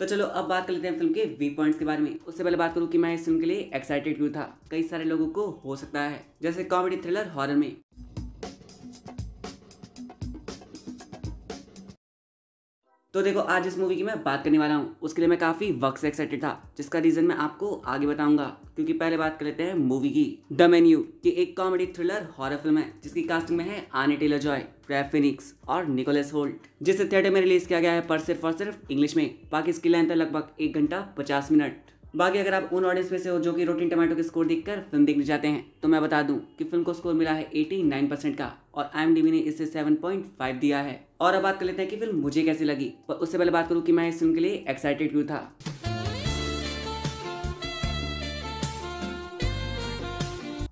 तो चलो अब बात कर लेते हैं फिल्म के वी पॉइंट्स के बारे में उससे पहले बात करूँ कि मैं इस फिल्म के लिए एक्साइटेड क्यों था कई सारे लोगों को हो सकता है जैसे कॉमेडी थ्रिलर हॉरर में तो देखो आज इस मूवी की मैं बात करने वाला हूँ उसके लिए मैं काफ़ी वक्त से एक्साइटेड था जिसका रीज़न मैं आपको आगे बताऊंगा क्योंकि पहले बात कर लेते हैं मूवी की द मेन्यू की एक कॉमेडी थ्रिलर हॉरर फिल्म है जिसकी कास्टिंग में है आने टेलर जॉय फिनिक्स और निकोलस होल्ट जिसे थिएटर में रिलीज किया गया है पर सिर्फ और सिर्फ इंग्लिश में बाकी इसकी लेंथ है लगभग एक घंटा पचास मिनट बाकी अगर आप उन ऑडियंस में से हो जो कि रोटीन टमाटो के स्कोर देखकर फिल्म देखने जाते हैं तो मैं बता दूं कि फिल्म को स्कोर मिला है 89 परसेंट का और आई ने इसे 7.5 दिया है और अब बात कर लेते हैं कि फिल्म मुझे कैसी लगी पर उससे पहले बात करूँ कि मैं इस फिल्म के लिए एक्साइटेड क्यों था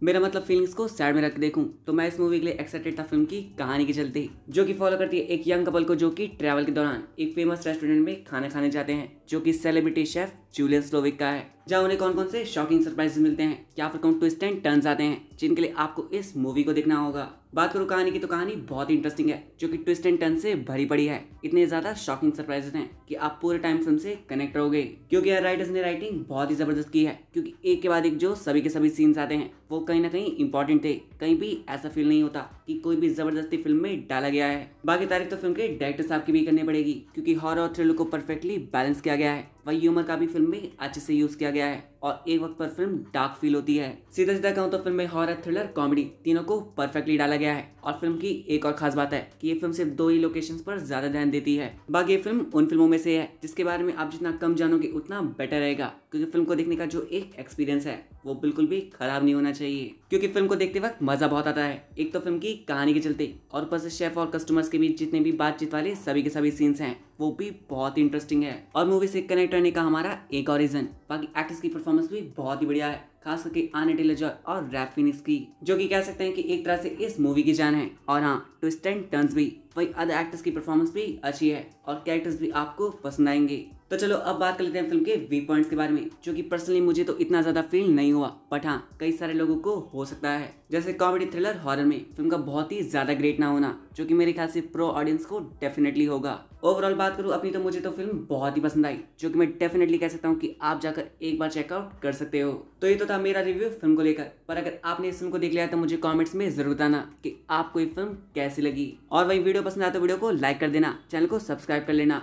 मेरा मतलब फीलिंग्स को सैड में रख देखूँ तो मैं इस मूवी के लिए एक्साइटेड था फिल्म की कहानी के चलते जो कि फॉलो करती है एक यंग कपल को जो कि ट्रैवल के दौरान एक फेमस रेस्टोरेंट में खाना खाने जाते हैं जो कि सेलिब्रिटी शेफ जूलियन स्लोविक का है जहाँ उन्हें कौन कौन से शॉकिंग सरप्राइजेस मिलते हैं या फिर कौन ट्विस्ट एंड टर्न्स आते हैं जिनके लिए आपको इस मूवी को देखना होगा बात करूँ कहानी की तो कहानी बहुत इंटरेस्टिंग है जो कि ट्विस्ट एंड टर्न से भरी पड़ी है इतने ज्यादा शॉकिंग सरप्राइजेस हैं कि आप पूरे टाइम फिल्म से कनेक्ट रहोगे क्योंकि यार राइटर्स ने राइटिंग बहुत ही जबरदस्त की है क्योंकि एक के बाद एक जो सभी के सभी सीन्स आते हैं वो कहीं ना कहीं इंपॉर्टेंट थे कहीं भी ऐसा फील नहीं होता कि कोई भी जबरदस्ती फिल्म में डाला गया है बाकी तारीफ तो फिल्म के डायरेक्टर साहब की भी करनी पड़ेगी क्योंकि हॉरर और थ्रिलर को परफेक्टली बैलेंस किया गया है वही ह्यूमर का भी फिल्म में अच्छे से यूज किया गया है और एक वक्त पर फिल्म डार्क फील होती है सीधा सीधा कहूँ तो फिल्म में हॉरर थ्रिलर कॉमेडी तीनों को परफेक्टली डाला गया है और फिल्म की एक और खास बात है कि ये फिल्म सिर्फ दो ही लोकेशन पर ज्यादा ध्यान देती है बाकी ये फिल्म उन फिल्मों में से है जिसके बारे में आप जितना कम जानोगे उतना बेटर रहेगा क्योंकि फिल्म को देखने का जो एक एक्सपीरियंस है वो बिल्कुल भी खराब नहीं होना चाहिए क्योंकि फिल्म को देखते वक्त मजा बहुत आता है एक तो फिल्म की कहानी के चलते और ऊपर से शेफ और कस्टमर्स के बीच जितने भी बातचीत वाले सभी के सभी सीन्स हैं वो भी बहुत इंटरेस्टिंग है और मूवी से कनेक्ट रहने का हमारा एक और रीजन बाकी एक्ट्रेस की परफॉर्मेंस भी बहुत ही बढ़िया है खास करके आने टेलर जॉय और फिनिक्स की जो कि कह सकते हैं कि एक तरह से इस मूवी की जान है और हाँ ट्विस्ट एंड टर्न्स भी वही अदर एक्टर्स की परफॉर्मेंस भी अच्छी है और कैरेक्टर्स भी आपको पसंद आएंगे तो चलो अब बात कर लेते हैं फिल्म के वी पॉइंट्स के बारे में जो कि पर्सनली मुझे तो इतना ज़्यादा फील नहीं हुआ बट हाँ कई सारे लोगों को हो सकता है जैसे कॉमेडी थ्रिलर हॉरर में फिल्म का बहुत ही ज़्यादा ग्रेट ना होना जो कि मेरे ख्याल से प्रो ऑडियंस को डेफिनेटली होगा ओवरऑल बात करूँ अपनी तो मुझे तो फिल्म बहुत ही पसंद आई जो कि मैं डेफिनेटली कह सकता हूँ कि आप जाकर एक बार चेकआउट कर सकते हो तो ये तो था मेरा रिव्यू फिल्म को लेकर पर अगर आपने इस फिल्म को देख लिया तो मुझे कॉमेंट्स में जरूर बताना की आपको ये फिल्म कैसी लगी और वही वीडियो पसंद आया तो वीडियो को लाइक कर देना चैनल को सब्सक्राइब कर लेना